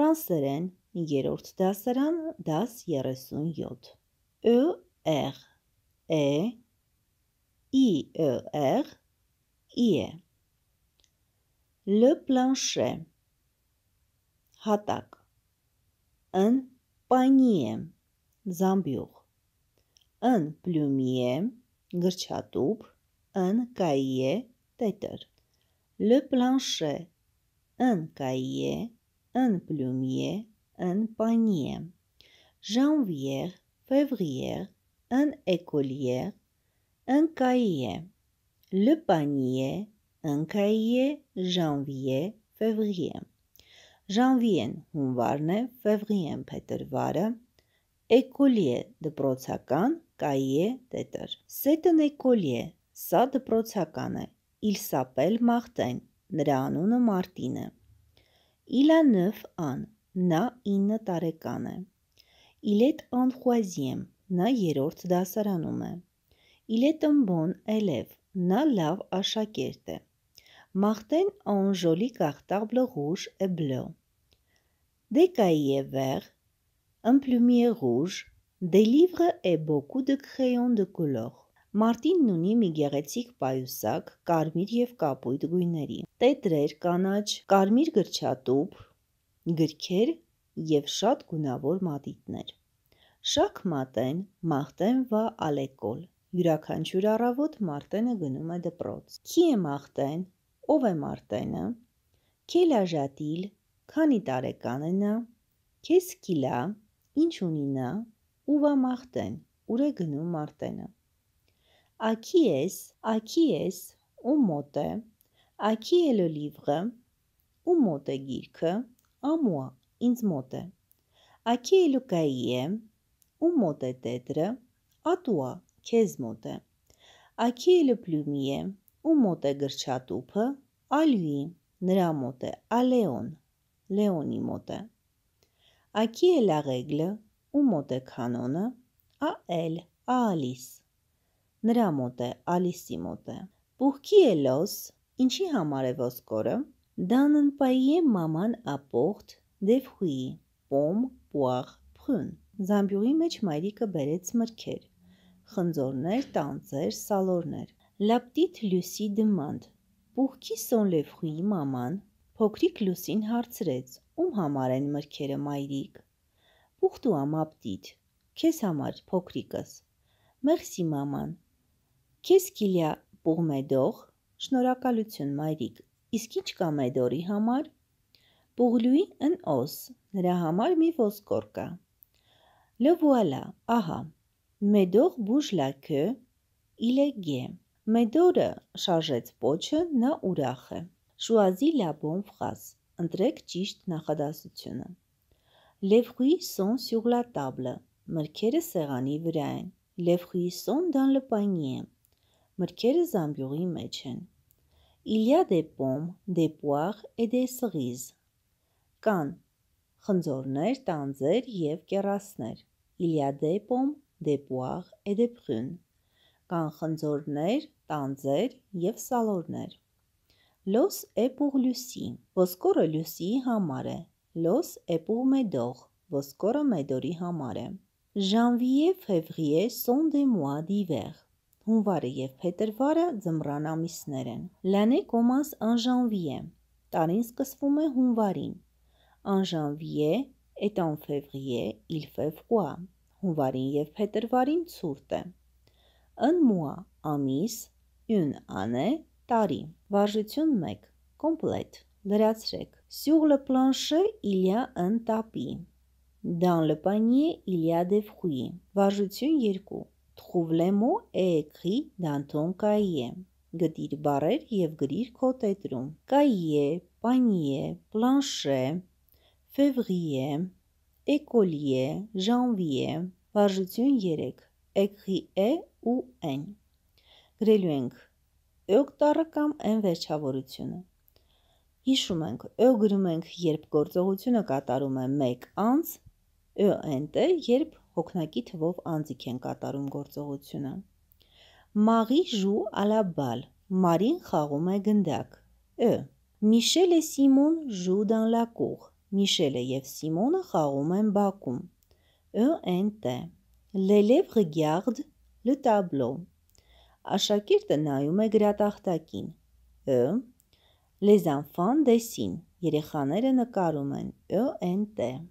ֆրանսերեն, 3-րդ դասարան, դաս 37։ Ը, Ղ, Է, I, Ը, Ղ, I է։ Le plancher. Հատակ։ Ն պանիե, զամբյուղ։ Ն պլյումիե, գրչատուփ, Ն կայիե, տետր։ Le plancher. Ն կայիե, în plumier, în panier, janvier, février, în écolier, în cahier, le panier, în cahier, janvier, février. Ժանվիեն հունվարն է, ֆևրիեն փետրվարը, էկոլիե դպրոցական, կայիե տետր։ Սետն էկոլիե, սա դպրոցական է, իլսապել մաղթեն, նրա անունը Մարտին է։ Իլանով Ան, նա 9 տարեկան է։ Իլետ Անխուազիեմ, նա 3-րդ դասարանում է։ Իլետ Մբոն Էլև, նա լավ աշակերտ է։ Մարտեն Անժոլի Կարտաբլը ռուժ է բլո։ Դեկայե վեր, un plumier rouge, des livres et beaucoup de crayons de couleur. Մարտինն ունի մի գեղեցիկ պայուսակ կարմիր եւ կապույտ գույների։ Տետրեր, կանաչ, կարմիր գրչատուփ, գրքեր եւ շատ գունավոր մատիտներ։ Շակ մատեն, մախտեն վա ալեկոլ։ Յուրաքանչյուր առավոտ Մարտենը գնում է դպրոց։ Qui է Մարտեն, ով է Մարտենը։ Quel âge-a-t-il, քանի տարեկան է նա։ Qu'est-ce qu'il a, ինչ ունի նա։ Ով է Մարտեն, ուր է գնում Մարտենը։ Aquí es, aquí es, ու մոտ է, aquí el livre, ու մոտ է գիրքը, a moi, ինձ մոտ է։ Aquí el cahier, ու մոտ է տետրը, a toi, քեզ մոտ է։ Aquí el plumier, ու մոտ է գրչատուփը, a lui, նրա մոտ է, a Leon, Լեոնի մոտ է։ Aquí el la règle, ու մոտ է կանոնը, a elle, a Alice Նրա մոտ է, Ալիսի մոտ է։ Պուխքի էլոս, ինչի համար է ոսկորը։ Դաննպայի մաման ապողտ դեվհուի, պոմ, պուախ, փուն։ Զամբյուղի մեջ մայրիկը բերեց մրգեր, խնձորներ, տանձեր, սալորներ։ Լապտիտ լյուսի դմանդ։ Պուխքի սոն լևխուի մաման փոքրիկ լուսին հարցրեց. Ում համար են մրգերը մայրիկ։ Պուխտու ամապտիտ։ Քեզ համար փոքրիկս։ Մերսի մաման, Քեզ կիլյա պողմեդող, շնորհակալություն մայրիկ, իսկ ինչ կա մեդորի համար։ Պողլուի ըն օս, նրա համար մի ոսկոր կա։ Լո վուալա, ահա, մեդող բուժ լաքը, իլ է գե։ Մեդորը շարժեց պոչը, նա ուրախ է։ Շուազի լաբոն ֆրազ, ընտրեք ճիշտ նախադասությունը։ Les fruits sont sur la table. Մրգերը սեղանի վրա են։ Les fruits sont dans le panier մրգերը զամբյուղի մեջ են։ Իլյա դե պոմ, դե պուախ է դե սղիզ։ Կան խնձորներ, տանձեր և կերասներ։ Իլյա դե պոմ, դե պուախ է դե պխուն։ Կան խնձորներ, տանձեր և սալորներ։ Լոս էպուղ լյուսի, ոսկորը լյուսիի համար է, լոս էպուղ մեդող, ոսկորը մեդորի համար է։ Ժանվիե, ֆևրիե, սոն դե մուա դիվեղ, Հունվարը եւ փետրվարը ձմռան ամիսներ են։ Լանե կոմանս անժանվիե։ Տարին սկսվում է հունվարին։ Անժանվիե est en février, il fait froid։ Հունվարին եւ փետրվարին ցուրտ է։ Ըն մուա ամիս, une année, տարի։ Վարժություն 1։ Կոմպլետ։ Լրացրեք։ Sur le plancher, il y a un tapis. Dans le panier, il y a des fruits. Վարժություն 2։ Trouve-le-mot է écrit dans ton cahier. Գտիր բարեր եւ գրիր քո տետրում։ Cahier, panier, plancher, février, écolier, janvier, վարժություն 3, écrit է ու n։ Գրելու ենք «ըգ» տառը կամ n վերջավորությունը։ Հիշում ենք, «ը» գրում ենք, երբ գործողությունը կատարում է մեկ անց, «ը» ընտե, երբ հոգնակի թվով անձիկ են կատարում գործողությունը։ Մաղի ժու ալաբալ, Մարին խաղում է գնդակ։ Ը. Միշելը Սիմոն ժու դան լակուղ, Միշելը եւ Սիմոնը խաղում են բակում։ Ը.Ն.Տ. Լելև ռեգարդ le tableau։ Աշակերտը նայում է գրատախտակին։ Ը. Les enfants dessinent։ Երեխաները նկարում են։ Ը.Ն.T.